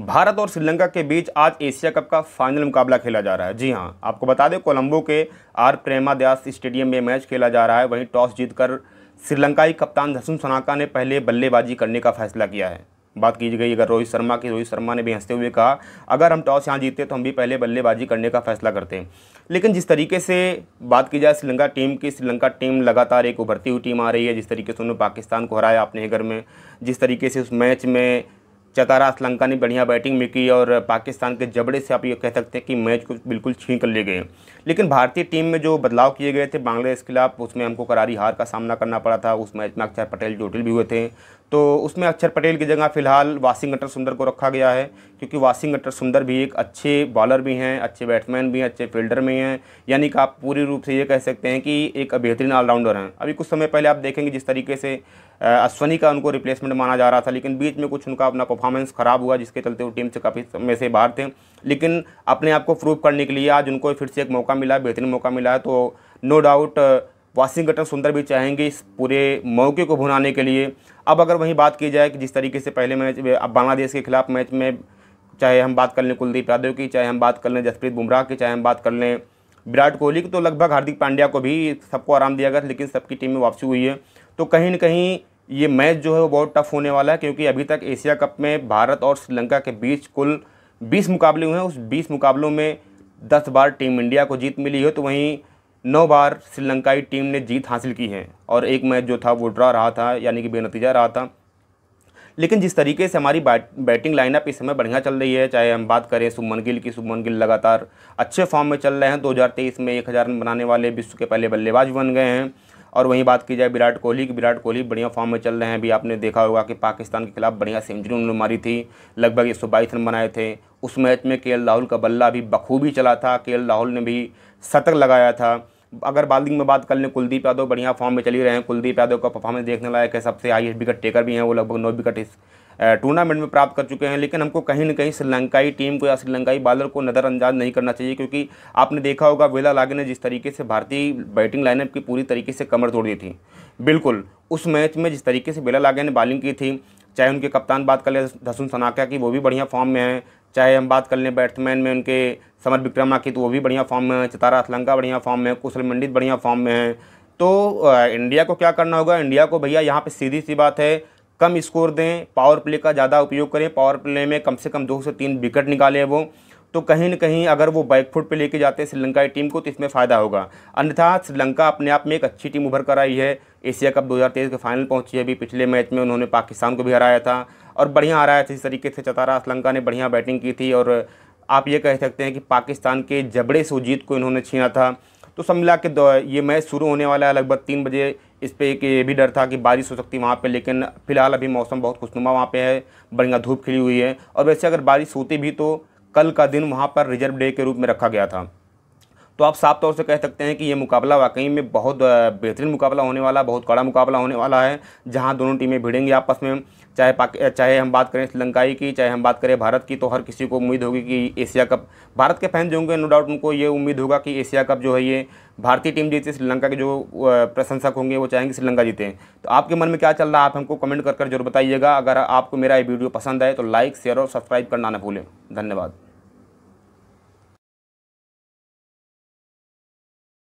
भारत और श्रीलंका के बीच आज एशिया कप का फाइनल मुकाबला खेला जा रहा है जी हाँ आपको बता दें कोलंबो के आर प्रेमा प्रेमादास स्टेडियम में मैच खेला जा रहा है वहीं टॉस जीतकर श्रीलंकाई कप्तान धसुम सोनाका ने पहले बल्लेबाजी करने का फैसला किया है बात की गई अगर रोहित शर्मा की रोहित शर्मा ने भी हंसते हुए कहा अगर हम टॉस यहाँ जीतते तो हम भी पहले बल्लेबाजी करने का फैसला करते हैं लेकिन जिस तरीके से बात की जाए श्रीलंका टीम की श्रीलंका टीम लगातार एक उभरती हुई टीम आ रही है जिस तरीके से उन्होंने पाकिस्तान को हराया अपने घर में जिस तरीके से उस मैच में चतारा श्रीलंका ने बढ़िया बैटिंग में की और पाकिस्तान के जबड़े से आप ये कह सकते हैं कि मैच को बिल्कुल छीन कर ले गए लेकिन भारतीय टीम में जो बदलाव किए गए थे बांग्लादेश के खिलाफ उसमें हमको करारी हार का सामना करना पड़ा था उस मैच में अक्षर पटेल जोटिल भी हुए थे तो उसमें अक्षर पटेल की जगह फ़िलहाल वासिंग अटर सुंदर को रखा गया है क्योंकि वासिंग अटर सुंदर भी एक अच्छे बॉलर भी हैं अच्छे बैट्समैन भी हैं अच्छे फील्डर भी हैं यानी कि आप पूरी रूप से ये कह सकते हैं कि एक बेहतरीन ऑलराउंडर हैं अभी कुछ समय पहले आप देखेंगे जिस तरीके से अश्वनी का उनको रिप्लेसमेंट माना जा रहा था लेकिन बीच में कुछ उनका अपना परफॉर्मेंस ख़राब हुआ जिसके चलते वो टीम से काफ़ी समय से बाहर थे लेकिन अपने आप को प्रूव करने के लिए आज उनको फिर से एक मौका मिला बेहतरीन मौका मिला है तो नो डाउट वाशिंगटन सुंदर भी चाहेंगे इस पूरे मौके को भुनाने के लिए अब अगर वहीं बात की जाए कि जिस तरीके से पहले मैच अब बांग्लादेश के खिलाफ मैच में चाहे हम बात कर लें कुलदीप यादव की चाहे हम बात कर लें जसप्रीत बुमराह की चाहे हम बात कर लें विराट कोहली की तो लगभग हार्दिक पांड्या को भी सबको आराम दिया गया लेकिन सबकी टीम में वापसी हुई है तो कहीं ना कहीं ये मैच जो है वो बहुत टफ होने वाला है क्योंकि अभी तक एशिया कप में भारत और श्रीलंका के बीच कुल 20 मुकाबले हुए हैं उस 20 मुकाबलों में 10 बार टीम इंडिया को जीत मिली है तो वहीं नौ बार श्रीलंकाई टीम ने जीत हासिल की है और एक मैच जो था वो ड्रा रहा था यानी कि बेनतीजा रहा था लेकिन जिस तरीके से हमारी बैटिंग लाइनअप इस समय बढ़िया चल रही है चाहे हम बात करें सुमन गिल की सुमन गिल लगातार अच्छे फॉर्म में चल रहे हैं 2023 में एक हज़ार रन बनाने वाले विश्व के पहले बल्लेबाज बन गए हैं और वहीं बात की जाए विराट कोहली की विराट कोहली बढ़िया फॉर्म में चल रहे हैं अभी आपने देखा होगा कि पाकिस्तान के खिलाफ बढ़िया सेंचुरी उन्होंने मारी थी लगभग एक रन बनाए थे उस मैच में के राहुल का बल्ला भी बखूबी चला था के राहुल ने भी शतक लगाया था अगर बॉलिंग में बात कर लें कुलदीप यादव बढ़िया फॉर्म में चली रहे हैं कुलदीप यादव का परफॉर्मेंस देखने लायक है सबसे हाईएस्ट विकेट टेकर भी हैं वो लगभग नौ विकेट इस टूर्नामेंट में प्राप्त कर चुके हैं लेकिन हमको कहीं ना कहीं श्रीलंकाई टीम को या श्रीलंकाई बॉलर को नज़रअंदाज नहीं करना चाहिए क्योंकि आपने देखा होगा वेला लागे ने जिस तरीके से भारतीय बैटिंग लाइनअप की पूरी तरीके से कमर तोड़ दी थी बिल्कुल उस मैच में जिस तरीके से वेला लागे ने बॉलिंग की थी चाहे उनके कप्तान बात कर लें धसुन सनाका की वो भी बढ़िया फॉर्म में हैं चाहे हम बात कर लें बैट्समैन में उनके समर विक्रम तो वो भी बढ़िया फॉर्म में है चितारा अथलंका बढ़िया फॉर्म में है कुशल मंडित बढ़िया फॉर्म में है तो इंडिया को क्या करना होगा इंडिया को भैया यहाँ पर सीधी सी बात है कम स्कोर दें पावर प्ले का ज़्यादा उपयोग करें पावर प्ले में कम से कम दो से तीन विकेट निकालें वो तो कहीं ना कहीं अगर वो बैकफुट पे लेके जाते हैं श्रीलंका की टीम को तो इसमें फ़ायदा होगा अन्यथा श्रीलंका अपने आप में एक अच्छी टीम उभर कर आई है एशिया कप 2023 के फाइनल पहुंची है अभी पिछले मैच में उन्होंने पाकिस्तान को भी हराया था और बढ़िया हराया था इस तरीके से चतारा श्रीलंका ने बढ़िया बैटिंग की थी और आप ये कह सकते हैं कि पाकिस्तान के जबड़े से जीत को इन्होंने छीना था तो सब मिला के ये मैच शुरू होने वाला है लगभग तीन बजे इस पर एक ये भी डर था कि बारिश हो सकती है वहाँ पर लेकिन फ़िलहाल अभी मौसम बहुत खुशनुमा वहाँ पर है बढ़िया धूप खिली हुई है और वैसे अगर बारिश होती भी तो कल का दिन वहाँ पर रिजर्व डे के रूप में रखा गया था तो आप साफ तौर से कह सकते हैं कि ये मुकाबला वाकई में बहुत बेहतरीन मुकाबला होने वाला बहुत कड़ा मुकाबला होने वाला है जहाँ दोनों टीमें भिड़ेंगी आपस में चाहे चाहे हम बात करें श्रीलंकाई की चाहे हम बात करें भारत की तो हर किसी को उम्मीद होगी कि एशिया कप भारत के फैन जो होंगे नो डाउट उनको ये उम्मीद होगा कि एशिया कप जो है ये भारतीय टीम जीते श्रीलंका के जो प्रशंसक होंगे वो चाहेंगे श्रीलंका जीते तो आपके मन में क्या चल रहा है आप हमको कमेंट कर कर जरूर बताइएगा अगर आपको मेरा ये वीडियो पसंद आए तो लाइक शेयर और सब्सक्राइब करना ना भूलें धन्यवाद